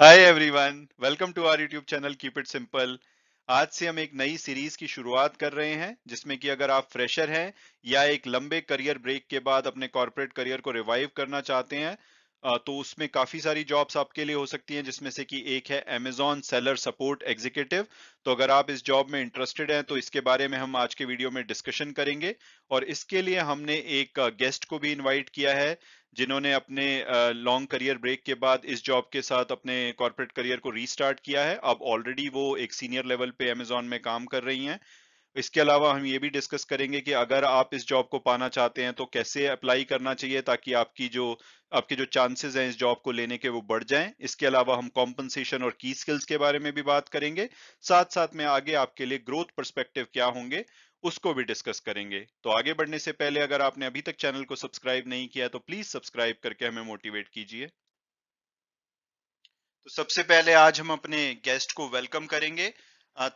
Hi everyone welcome to our YouTube channel keep it simple आज से हम एक नई सीरीज की शुरुआत कर रहे हैं जिसमें कि अगर आप फ्रेशर हैं या एक लंबे करियर ब्रेक के बाद अपने कॉर्पोरेट करियर को रिवाइव करना चाहते हैं तो उसमें काफी सारी जॉब्स आपके लिए हो सकती हैं जिसमें से कि एक है एमेजॉन सेलर सपोर्ट एग्जीक्यूटिव तो अगर आप इस जॉब में इंटरेस्टेड हैं तो इसके बारे में हम आज के वीडियो में डिस्कशन करेंगे और इसके लिए हमने एक गेस्ट को भी इन्वाइट किया है जिन्होंने अपने लॉन्ग करियर ब्रेक के बाद इस जॉब के साथ अपने कॉर्पोरेट करियर को रीस्टार्ट किया है अब ऑलरेडी वो एक सीनियर लेवल पे अमेजॉन में काम कर रही हैं इसके अलावा हम ये भी डिस्कस करेंगे कि अगर आप इस जॉब को पाना चाहते हैं तो कैसे अप्लाई करना चाहिए ताकि आपकी जो आपके जो चांसेस हैं इस जॉब को लेने के वो बढ़ जाएं इसके अलावा हम कॉम्पनसेशन और की स्किल्स के बारे में भी बात करेंगे साथ साथ में आगे आपके लिए ग्रोथ परस्पेक्टिव क्या होंगे उसको भी डिस्कस करेंगे तो आगे बढ़ने से पहले अगर आपने अभी तक चैनल को सब्सक्राइब नहीं किया तो प्लीज सब्सक्राइब करके हमें मोटिवेट कीजिए तो सबसे पहले आज हम अपने गेस्ट को वेलकम करेंगे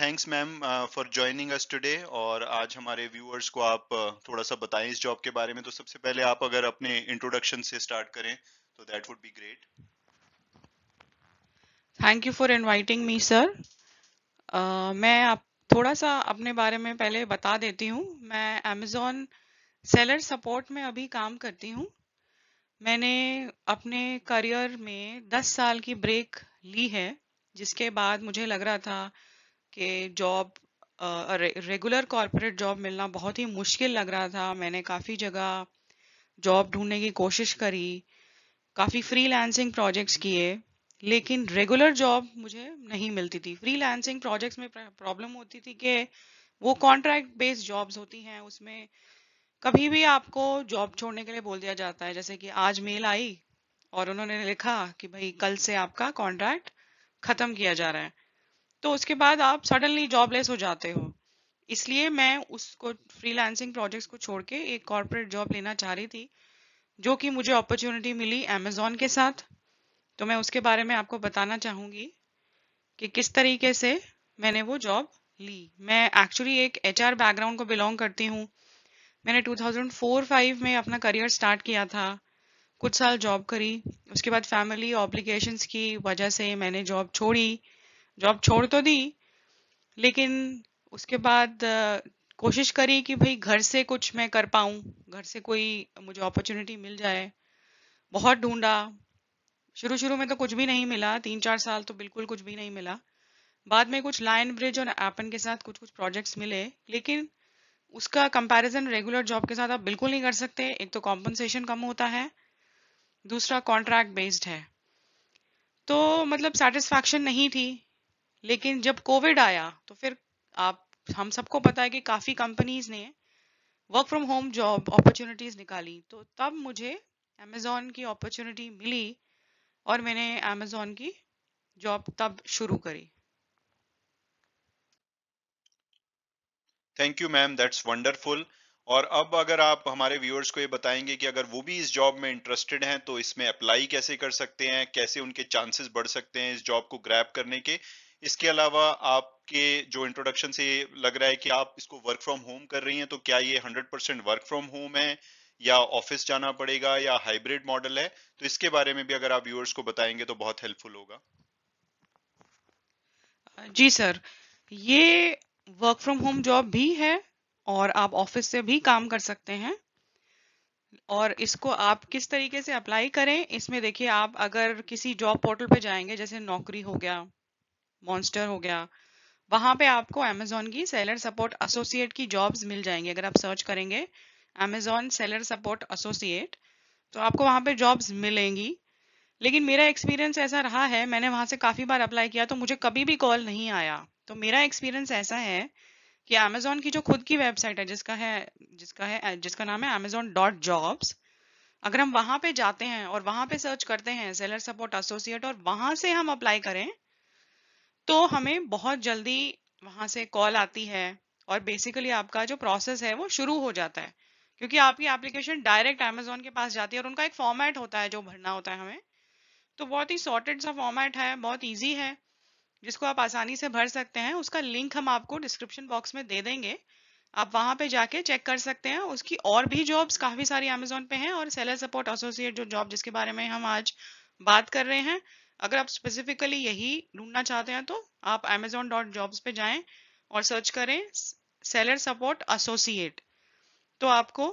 thanks ma'am for joining us today और आज हमारे व्यूअर्स को आप uh, थोड़ा सा बताएं इस जॉब के बारे में तो सबसे पहले आप अगर अपने इंट्रोडक्शन से स्टार्ट करें तो that would be great thank you for inviting me sir मैं आप थोड़ा सा अपने बारे में पहले बता देती हूँ मैं अमेजोन सेलर सपोर्ट में अभी काम करती हूँ मैंने अपने करियर में 10 साल की ब्रेक ली है जिसके बाद मुझे लग रहा था कि जॉब रेगुलर कॉरपोरेट जॉब मिलना बहुत ही मुश्किल लग रहा था मैंने काफ़ी जगह जॉब ढूंढने की कोशिश करी काफ़ी फ्रीलांसिंग प्रोजेक्ट्स किए लेकिन रेगुलर जॉब मुझे नहीं मिलती थी फ्रीलांसिंग प्रोजेक्ट्स में प्रॉब्लम होती थी कि वो कॉन्ट्रैक्ट बेस्ड जॉब्स होती हैं उसमें कभी भी आपको जॉब छोड़ने के लिए बोल दिया जाता है जैसे कि आज मेल आई और उन्होंने लिखा कि भाई कल से आपका कॉन्ट्रैक्ट ख़त्म किया जा रहा है तो उसके बाद आप सडनली जॉबलेस हो जाते हो इसलिए मैं उसको फ्रीलांसिंग प्रोजेक्ट्स को छोड़ के एक कॉरपोरेट जॉब लेना चाह रही थी जो कि मुझे अपॉर्चुनिटी मिली अमेजोन के साथ तो मैं उसके बारे में आपको बताना चाहूंगी कि किस तरीके से मैंने वो जॉब ली मैं एक्चुअली एक एच बैकग्राउंड को बिलोंग करती हूँ मैंने 2004-5 में अपना करियर स्टार्ट किया था कुछ साल जॉब करी उसके बाद फैमिली ऑब्लिगेशंस की वजह से मैंने जॉब छोड़ी जॉब छोड़ तो दी लेकिन उसके बाद कोशिश करी कि भाई घर से कुछ मैं कर पाऊं घर से कोई मुझे अपॉर्चुनिटी मिल जाए बहुत ढूंढा शुरू शुरू में तो कुछ भी नहीं मिला तीन चार साल तो बिल्कुल कुछ भी नहीं मिला बाद में कुछ लायन ब्रिज और एपन के साथ कुछ कुछ प्रोजेक्ट्स मिले लेकिन उसका कंपैरिजन रेगुलर जॉब के साथ आप बिल्कुल नहीं कर सकते एक तो कॉम्पनसेशन कम होता है दूसरा कॉन्ट्रैक्ट बेस्ड है तो मतलब सेटिस्फैक्शन नहीं थी लेकिन जब कोविड आया तो फिर आप हम सबको पता है कि काफ़ी कंपनीज ने work from home job opportunities निकाली तो तब मुझे अमेज़ोन की अपॉर्चुनिटी मिली और मैंने अमेज़ोन की जॉब तब शुरू करी thank you ma'am that's wonderful और अब अगर आप हमारे व्यूअर्स को ये बताएंगे कि अगर वो भी इस जॉब में इंटरेस्टेड हैं तो इसमें अप्लाई कैसे कर सकते हैं कैसे उनके चांसेस बढ़ सकते हैं इस जॉब को ग्रैप करने के इसके अलावा आपके जो इंट्रोडक्शन से लग रहा है कि आप इसको वर्क फ्रॉम होम कर रही हैं तो क्या ये 100% वर्क फ्रॉम होम है या ऑफिस जाना पड़ेगा या हाइब्रिड मॉडल है तो इसके बारे में भी अगर आप व्यूअर्स को बताएंगे तो बहुत हेल्पफुल होगा जी सर ये वर्क फ्रॉम होम जॉब भी है और आप ऑफिस से भी काम कर सकते हैं और इसको आप किस तरीके से अप्लाई करें इसमें देखिए आप अगर किसी जॉब पोर्टल पे जाएंगे जैसे नौकरी हो गया मॉन्स्टर हो गया वहां पे आपको अमेजोन की सेलर सपोर्ट एसोसिएट की जॉब्स मिल जाएंगी अगर आप सर्च करेंगे अमेजोन सेलर सपोर्ट एसोसिएट तो आपको वहां पे जॉब्स मिलेंगी लेकिन मेरा एक्सपीरियंस ऐसा रहा है मैंने वहां से काफी बार अप्लाई किया तो मुझे कभी भी कॉल नहीं आया तो मेरा एक्सपीरियंस ऐसा है कि अमेजोन की जो खुद की वेबसाइट है जिसका है जिसका है जिसका नाम है अमेजोन डॉट जॉब्स अगर हम वहां पे जाते हैं और वहां पे सर्च करते हैं सेलर सपोर्ट एसोसिएट और वहां से हम अप्लाई करें तो हमें बहुत जल्दी वहां से कॉल आती है और बेसिकली आपका जो प्रोसेस है वो शुरू हो जाता है क्योंकि आपकी एप्लीकेशन डायरेक्ट अमेजोन के पास जाती है और उनका एक फॉर्मेट होता है जो भरना होता है हमें तो बहुत ही सॉर्टेड सा फॉर्मेट है बहुत ईजी है जिसको आप आसानी से भर सकते हैं उसका लिंक हम आपको डिस्क्रिप्शन बॉक्स में दे देंगे आप वहां पे जाके चेक कर सकते हैं उसकी और भी जॉब्स काफ़ी सारी अमेजोन पे हैं और सेलर सपोर्ट एसोसिएट जो जॉब जिसके बारे में हम आज बात कर रहे हैं अगर आप स्पेसिफिकली यही ढूंढना चाहते हैं तो आप अमेजोन डॉट जॉब्स पे जाएं और सर्च करें सेलर सपोर्ट एसोसिएट तो आपको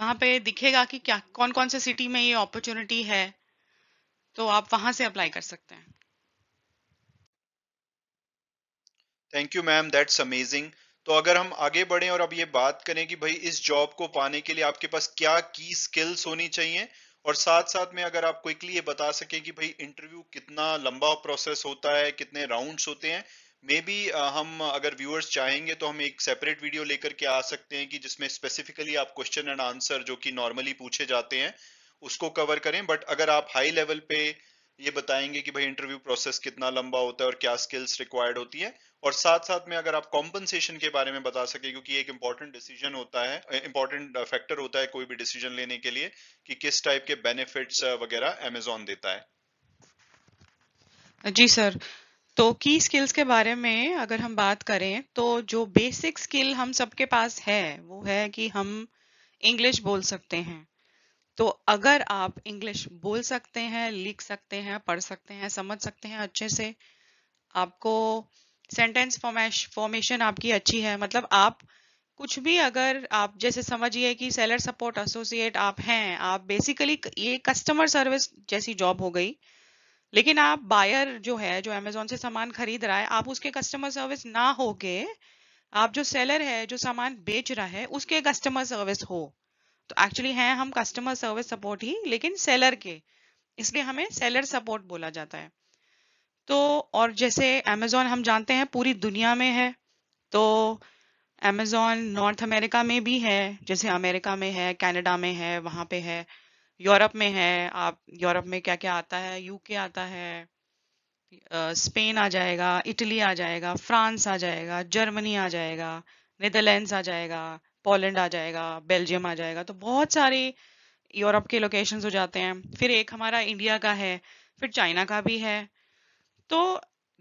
वहां पे दिखेगा कि क्या कौन कौन से सिटी में ये अपॉर्चुनिटी है तो आप वहां से अप्लाई कर सकते हैं thank you ma'am that's amazing तो अगर हम आगे बढ़े और अब ये बात करें कि भाई इस जॉब को पाने के लिए आपके पास क्या की स्किल्स होनी चाहिए और साथ साथ में अगर आप क्विकली ये बता सके कि भाई इंटरव्यू कितना लंबा प्रोसेस होता है कितने राउंड्स होते हैं मे बी हम अगर व्यूअर्स चाहेंगे तो हम एक सेपरेट वीडियो लेकर के आ सकते हैं कि जिसमें स्पेसिफिकली आप क्वेश्चन एंड आंसर जो कि नॉर्मली पूछे जाते हैं उसको कवर करें बट अगर आप हाई लेवल पे ये बताएंगे कि भाई इंटरव्यू प्रोसेस कितना लंबा होता है और क्या स्किल्स रिक्वायर्ड होती है और साथ साथ में अगर आप कॉम्पनसेशन के बारे में बता सके क्योंकि एक इंपॉर्टेंट डिसीजन होता है इंपॉर्टेंट फैक्टर होता है कोई भी डिसीजन लेने के लिए कि किस टाइप के बेनिफिट्स वगैरह एमेजोन देता है जी सर तो की स्किल्स के बारे में अगर हम बात करें तो जो बेसिक स्किल हम सबके पास है वो है कि हम इंग्लिश बोल सकते हैं तो अगर आप इंग्लिश बोल सकते हैं लिख सकते हैं पढ़ सकते हैं समझ सकते हैं अच्छे से आपको सेंटेंस फॉर्मेशन आपकी अच्छी है मतलब आप कुछ भी अगर आप जैसे समझिए कि सेलर सपोर्ट एसोसिएट आप हैं आप बेसिकली ये कस्टमर सर्विस जैसी जॉब हो गई लेकिन आप बायर जो है जो अमेजोन से सामान खरीद रहा है आप उसके कस्टमर सर्विस ना होके आप जो सेलर है जो सामान बेच रहा है उसके कस्टमर सर्विस हो तो एक्चुअली हैं हम कस्टमर सर्विस सपोर्ट ही लेकिन सेलर के इसलिए हमें सेलर सपोर्ट बोला जाता है तो और जैसे अमेजोन हम जानते हैं पूरी दुनिया में है तो अमेजोन नॉर्थ अमेरिका में भी है जैसे अमेरिका में है कनाडा में है वहाँ पे है यूरोप में है आप यूरोप में क्या क्या आता है यूके आता है स्पेन आ जाएगा इटली आ जाएगा फ्रांस आ जाएगा जर्मनी आ जाएगा नीदरलैंड्स आ जाएगा पोलैंड आ जाएगा बेल्जियम आ जाएगा तो बहुत सारे यूरोप के लोकेशन हो जाते हैं फिर एक हमारा इंडिया का है फिर चाइना का भी है तो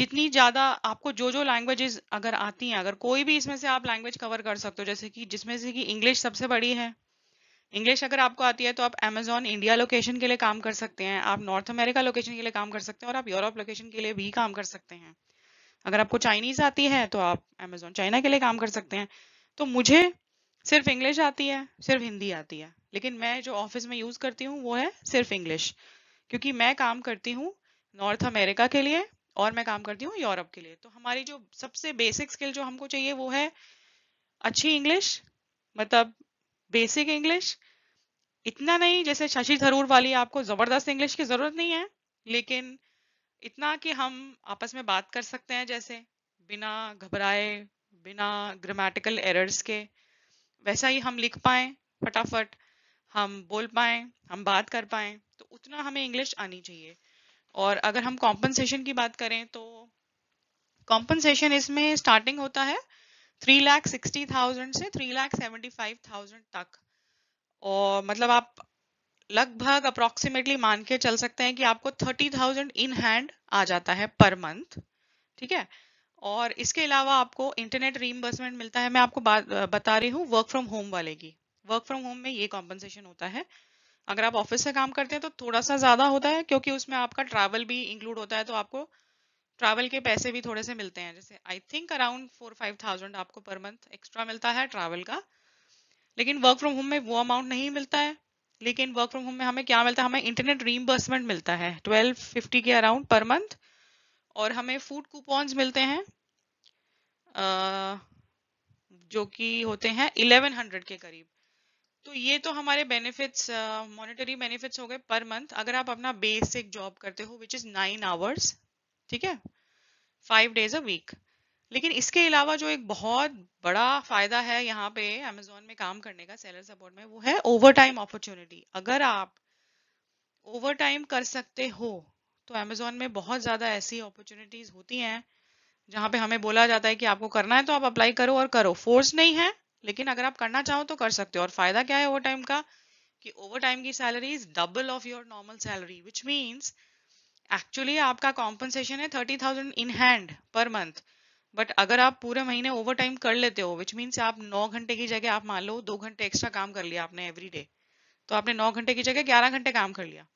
जितनी ज़्यादा आपको जो जो लैंग्वेजेस अगर आती हैं अगर कोई भी इसमें से आप लैंग्वेज कवर कर सकते हो जैसे कि जिसमें से कि इंग्लिश सबसे बड़ी है इंग्लिश अगर आपको आती है तो आप अमेजोन इंडिया लोकेशन के लिए काम कर सकते हैं आप नॉर्थ अमेरिका लोकेशन के लिए काम कर सकते हैं और आप यूरोप लोकेशन के लिए भी काम कर सकते हैं अगर आपको चाइनीज आती है तो आप अमेजोन चाइना के लिए काम कर सकते हैं तो मुझे सिर्फ इंग्लिश आती है सिर्फ हिंदी आती है लेकिन मैं जो ऑफिस में यूज करती हूँ वो है सिर्फ इंग्लिश क्योंकि मैं काम करती हूँ नॉर्थ अमेरिका के लिए और मैं काम करती हूँ यूरोप के लिए तो हमारी जो सबसे बेसिक स्किल जो हमको चाहिए वो है अच्छी इंग्लिश मतलब बेसिक इंग्लिश इतना नहीं जैसे शशि थरूर वाली आपको जबरदस्त इंग्लिश की जरूरत नहीं है लेकिन इतना कि हम आपस में बात कर सकते हैं जैसे बिना घबराए बिना ग्रामेटिकल एरर्स के वैसा ही हम लिख पाए फटाफट हम बोल पाए हम बात कर पाए तो उतना हमें इंग्लिश आनी चाहिए और अगर हम कॉम्पनसेशन की बात करें तो कॉम्पनसेशन इसमें स्टार्टिंग होता है थ्री लाख सिक्सटी थाउजेंड से three lakh seventy five thousand तक और मतलब आप लगभग अप्रोक्सीमेटली मान के चल सकते हैं कि आपको थर्टी थाउजेंड इन हैंड आ जाता है पर मंथ ठीक है और इसके अलावा आपको इंटरनेट रीइम्बर्समेंट मिलता है मैं आपको बता रही हूँ वर्क फ्रॉम होम वाले की वर्क फ्रॉम होम में ये कॉम्पनसेशन होता है अगर आप ऑफिस से काम करते हैं तो थोड़ा सा ज़्यादा होता है क्योंकि उसमें आपका ट्रैवल भी इंक्लूड होता है तो आपको ट्रैवल के पैसे भी थोड़े से मिलते हैं जैसे I think around four five thousand आपको पर मंथ एक्स्ट्रा मिलता है ट्रैवल का लेकिन वर्क फ्रॉम होम में वो अमाउंट नहीं मिलता है लेकिन वर्क फ्रॉम होम में हमें क्या मिलता है हमें इंटरनेट रीइम्बर्समेंट मिलता है ट्वेल्व फिफ्टी के अराउंड पर मंथ और हमें फूड कूपन्स मिलते हैं जो कि होते हैं 1100 के करीब तो ये तो हमारे बेनिफिट्स मॉनेटरी बेनिफिट्स हो गए पर मंथ अगर आप अपना बेसिक जॉब करते हो विच इज नाइन आवर्स ठीक है फाइव डेज अ वीक लेकिन इसके अलावा जो एक बहुत बड़ा फायदा है यहाँ पे अमेजोन में काम करने का सेलर सपोर्ट में वो है ओवर टाइम अपॉर्चुनिटी अगर आप ओवर टाइम कर सकते हो तो अमेज़ोन में बहुत ज़्यादा ऐसी अपॉर्चुनिटीज़ होती हैं जहां पे हमें बोला जाता है कि आपको करना है तो आप अप्लाई करो और करो फोर्स नहीं है लेकिन अगर आप करना चाहो तो कर सकते हो और फ़ायदा क्या है ओवर टाइम का कि ओवर टाइम की salary is double of your normal salary which means actually आपका कॉम्पनसेशन है thirty thousand in hand per month but अगर आप पूरे महीने ओवर टाइम कर लेते हो विच मीन्स आप नौ घंटे की जगह आप मान लो दो घंटे एक्स्ट्रा काम कर लिया आपने एवरी डे तो आपने नौ घंटे की जगह ग्यारह घंटे काम कर लिया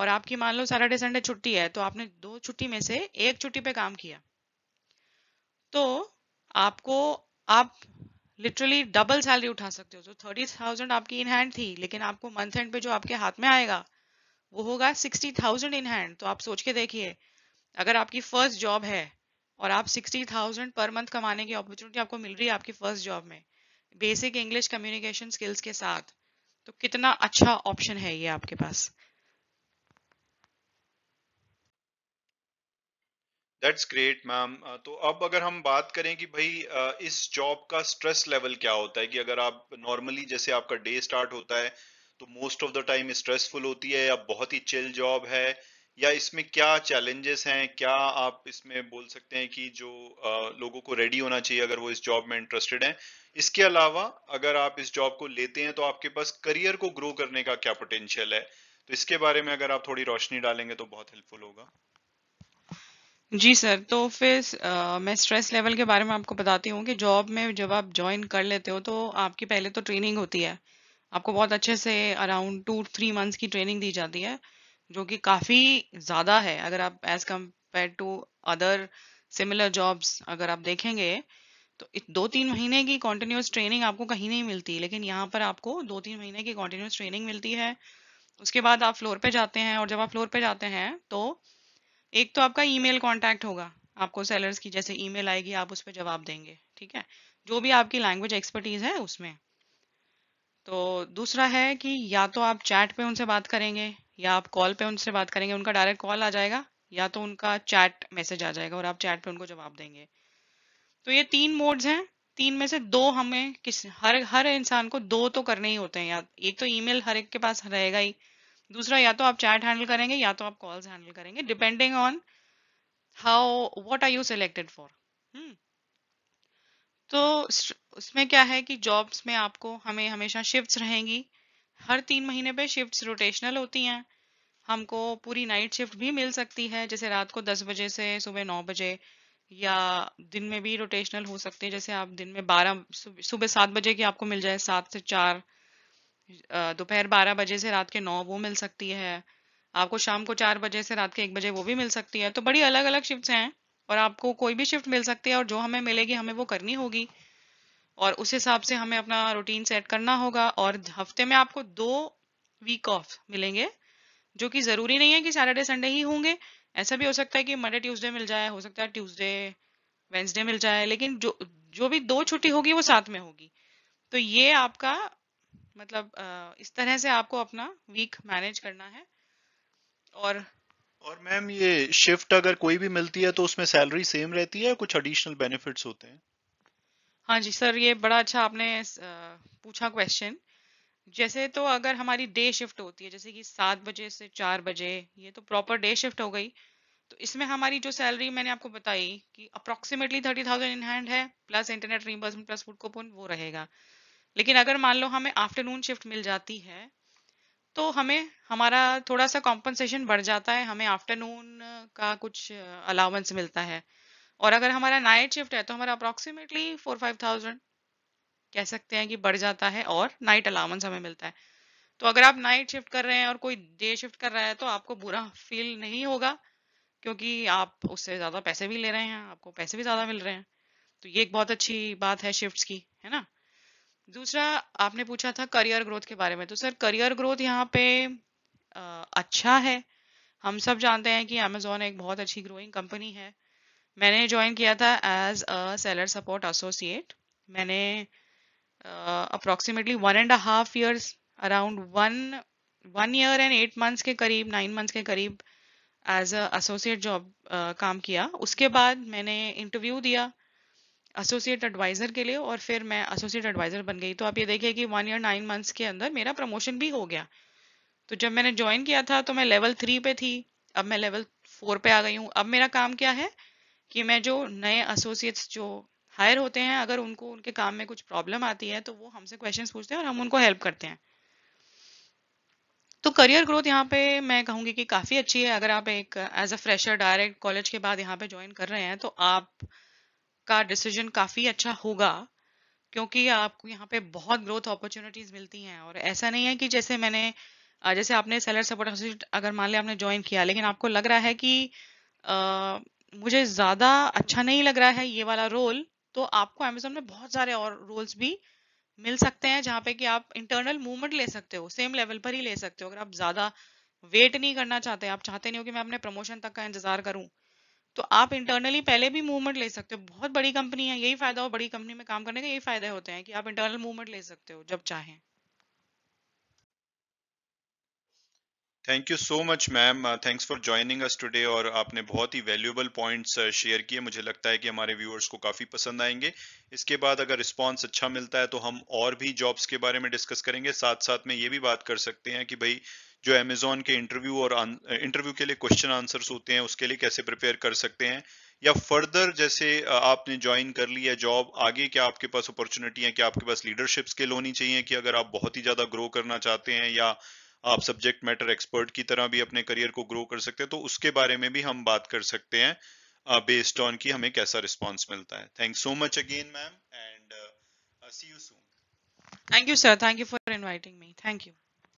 और आपकी मान लो सैटरडे संडे छुट्टी है तो आपने दो छुट्टी में से एक छुट्टी पे काम किया तो आपको आप लिटरली डबल सैलरी उठा सकते हो तो थर्टी थाउजेंड आपकी इन हैंड थी लेकिन आपको मंथ एंड पे जो आपके हाथ में आएगा वो होगा सिक्सटी थाउजेंड इन हैंड तो आप सोच के देखिए अगर आपकी फर्स्ट जॉब है और आप सिक्सटी थाउजेंड पर मंथ कमाने की अपॉर्चुनिटी आपको मिल रही है आपकी फर्स्ट जॉब में बेसिक इंग्लिश कम्युनिकेशन स्किल्स के साथ तो कितना अच्छा ऑप्शन है ये आपके पास दैट्स ग्रेट मैम तो अब अगर हम बात करें कि भाई uh, इस जॉब का स्ट्रेस लेवल क्या होता है कि अगर आप नॉर्मली जैसे आपका डे स्टार्ट होता है तो most of the time stressful होती है या बहुत ही चिल जॉब है या इसमें क्या चैलेंजेस हैं क्या आप इसमें बोल सकते हैं कि जो uh, लोगों को रेडी होना चाहिए अगर वो इस जॉब में इंटरेस्टेड हैं इसके अलावा अगर आप इस जॉब को लेते हैं तो आपके पास करियर को ग्रो करने का क्या पोटेंशियल है तो इसके बारे में अगर आप थोड़ी रोशनी डालेंगे तो बहुत हेल्पफुल होगा जी सर, तो फिर मैं स्ट्रेस लेवल के बारे में आपको बताती हूँ कि जॉब में जब आप ज्वाइन कर लेते हो तो आपकी पहले तो ट्रेनिंग होती है। आपको बहुत अच्छे से अराउंड टू थ्री मंथ्स की ट्रेनिंग दी जाती है, जो कि काफ़ी ज़्यादा है अगर आप as compare to other similar jobs अगर आप देखेंगे, तो दो तीन महीने की कॉन्टीन्यूस ट्रेनिंग आपको कहीं नहीं मिलती, लेकिन यहाँ पर आपको दो तीन महीने की कॉन्टीन्यूस ट्रेनिंग मिलती है। उसके बाद आप फ्लोर पे जाते हैं और जब आप फ्लोर पे जाते हैं, तो एक तो आपका ईमेल कांटेक्ट होगा आपको सेलर्स की जैसे ईमेल आएगी आप उस पर जवाब देंगे ठीक है जो भी आपकी लैंग्वेज एक्सपर्टीज है उसमें तो दूसरा है कि या तो आप चैट पे उनसे बात करेंगे या आप कॉल पे उनसे बात करेंगे उनका डायरेक्ट कॉल आ जाएगा या तो उनका चैट मैसेज आ जाएगा और आप चैट पे उनको जवाब देंगे तो ये तीन मोड्स हैं तीन में से दो हमें किस हर हर इंसान को दो तो करने ही होते हैं या एक तो ईमेल हर एक के पास रहेगा ही दूसरा या तो आप चैट हैंडल करेंगे या तो आप कॉल्स हैंडल करेंगे depending on how what are you selected for तो उसमें क्या है कि जॉब्स में आपको हमें हमेशा शिफ्ट्स रहेंगी हर तीन महीने पे शिफ्ट्स रोटेशनल होती हैं हमको पूरी नाइट शिफ्ट भी मिल सकती है जैसे रात को दस बजे से सुबह नौ बजे या दिन में भी रोटेशनल हो सकते हैं जैसे आप दिन में बारह सुबह सात बजे की आपको मिल जाए सात से चार दोपहर बारह बजे से रात के नौ वो मिल सकती है आपको शाम को चार बजे से रात के एक बजे वो भी मिल सकती है तो बड़ी अलग अलग शिफ्ट हैं और आपको कोई भी शिफ्ट मिल सकती है और जो हमें मिलेगी हमें वो करनी होगी और उस हिसाब से हमें अपना रूटीन सेट करना होगा और हफ्ते में आपको दो वीक ऑफ मिलेंगे जो कि ज़रूरी नहीं है कि सैटरडे संडे ही होंगे ऐसा भी हो सकता है कि मंडे ट्यूसडे मिल जाए हो सकता है ट्यूसडे वेंसडे मिल जाए लेकिन जो जो भी दो छुट्टी होगी वो साथ में होगी तो ये आपका मतलब इस तरह से आपको अपना वीक मैनेज करना है और और मैम ये शिफ्ट अगर कोई भी मिलती है तो उसमें सैलरी सेम रहती है कुछ एडिशनल बेनिफिट्स होते हैं हाँ जी सर ये बड़ा अच्छा आपने पूछा क्वेश्चन जैसे तो अगर हमारी डे शिफ्ट होती है जैसे कि सात बजे से चार बजे ये तो प्रॉपर डे शिफ्ट हो गई तो इसमें हमारी जो सैलरी मैंने आपको बताई कि approximately thirty thousand in hand है plus internet reimbursement plus food coupon वो रहेगा लेकिन अगर मान लो हमें आफ्टरनून शिफ्ट मिल जाती है तो हमें हमारा थोड़ा सा कॉम्पनसेशन बढ़ जाता है हमें आफ्टरनून का कुछ अलाउंस मिलता है और अगर हमारा नाइट शिफ्ट है तो हमारा अप्रोक्सीमेटली फोर फाइव थाउजेंड कह सकते हैं कि बढ़ जाता है और नाइट अलाउंस हमें मिलता है तो अगर आप नाइट शिफ्ट कर रहे हैं और कोई डे शिफ्ट कर रहा है तो आपको बुरा फील नहीं होगा क्योंकि आप उससे ज़्यादा पैसे भी ले रहे हैं आपको पैसे भी ज़्यादा मिल रहे हैं तो ये एक बहुत अच्छी बात है शिफ्ट की है ना दूसरा आपने पूछा था करियर ग्रोथ के बारे में तो सर करियर ग्रोथ यहाँ पे आ, अच्छा है हम सब जानते हैं कि अमेजोन एक बहुत अच्छी ग्रोइंग कंपनी है मैंने ज्वाइन किया था as a seller support associate मैंने approximately one and half years around one one year and eight months के करीब नाइन मंथ्स के करीब एज अ एसोसिएट जॉब काम किया उसके बाद मैंने इंटरव्यू दिया एसोसिएट एडवाइज़र के लिए और फिर मैं एसोसिएट एडवाइज़र बन गई तो आप ये देखिए कि वन ईयर नाइन मंथ्स के अंदर मेरा प्रमोशन भी हो गया तो जब मैंने ज्वाइन किया था तो मैं लेवल थ्री पे थी अब मैं लेवल फोर पे आ गई हूँ अब मेरा काम क्या है कि मैं जो नए एसोसिएट्स जो हायर होते हैं अगर उनको उनके काम में कुछ प्रॉब्लम आती है तो वो हमसे क्वेश्चन पूछते हैं और हम उनको हेल्प करते हैं तो करियर ग्रोथ यहाँ पे मैं कहूंगी कि काफ़ी अच्छी है अगर आप एक as a fresher direct college के बाद यहाँ पे ज्वाइन कर रहे हैं तो आप का डिसीजन काफ़ी अच्छा होगा क्योंकि आपको यहाँ पे बहुत ग्रोथ अपॉर्चुनिटीज़ मिलती हैं और ऐसा नहीं है कि जैसे मैंने जैसे आपने सेलर सपोर्ट एसोसिएट अगर मान लिया आपने ज्वाइन किया लेकिन आपको लग रहा है कि आ, मुझे ज़्यादा अच्छा नहीं लग रहा है ये वाला रोल तो आपको अमेजोन में बहुत सारे और रोल्स भी मिल सकते हैं जहाँ पे कि आप इंटरनल मूवमेंट ले सकते हो सेम लेवल पर ही ले सकते हो अगर आप ज़्यादा वेट नहीं करना चाहते आप चाहते नहीं हो कि मैं अपने प्रमोशन तक का इंतज़ार करूँ तो आप इंटरनली पहले भी मूवमेंट ले सकते हो बहुत बड़ी कंपनी है यही फायदा हो बड़ी कंपनी में काम करने का यही फायदा होते हैं कि आप इंटरनल मूवमेंट ले सकते हो जब चाहें thank you so much ma'am thanks for joining us today और आपने बहुत ही वैल्यूएबल पॉइंट्स शेयर किए मुझे लगता है कि हमारे व्यूअर्स को काफ़ी पसंद आएंगे इसके बाद अगर रिस्पांस अच्छा मिलता है तो हम और भी जॉब्स के बारे में डिस्कस करेंगे साथ साथ में ये भी बात कर सकते हैं कि भाई जो अमेजोन के इंटरव्यू और इंटरव्यू uh, के लिए क्वेश्चन आंसर्स होते हैं उसके लिए कैसे प्रिपेयर कर सकते हैं या फर्दर जैसे uh, आपने ज्वाइन कर लिया है जॉब आगे क्या आपके पास अपॉर्चुनिटी है क्या आपके पास लीडरशिप स्किल होनी चाहिए कि अगर आप बहुत ही ज्यादा ग्रो करना चाहते हैं या आप सब्जेक्ट मैटर एक्सपर्ट की तरह भी अपने करियर को ग्रो कर सकते हैं तो उसके बारे में भी हम बात कर सकते हैं बेस्ड uh, ऑन कि हमें कैसा रिस्पॉन्स मिलता है thank so much again ma'am and see you soon thank you sir thank you for inviting me thank you